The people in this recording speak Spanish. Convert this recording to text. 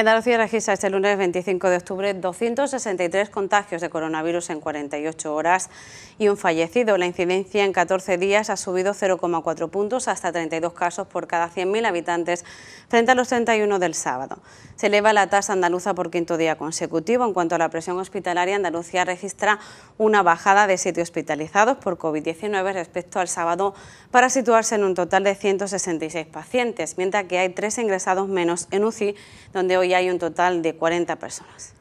Andalucía registra este lunes 25 de octubre 263 contagios de coronavirus en 48 horas y un fallecido. La incidencia en 14 días ha subido 0,4 puntos hasta 32 casos por cada 100.000 habitantes frente a los 31 del sábado. Se eleva la tasa andaluza por quinto día consecutivo. En cuanto a la presión hospitalaria, Andalucía registra una bajada de sitios hospitalizados por COVID-19 respecto al sábado para situarse en un total de 166 pacientes, mientras que hay tres ingresados menos en UCI, donde hoy ...y hay un total de 40 personas.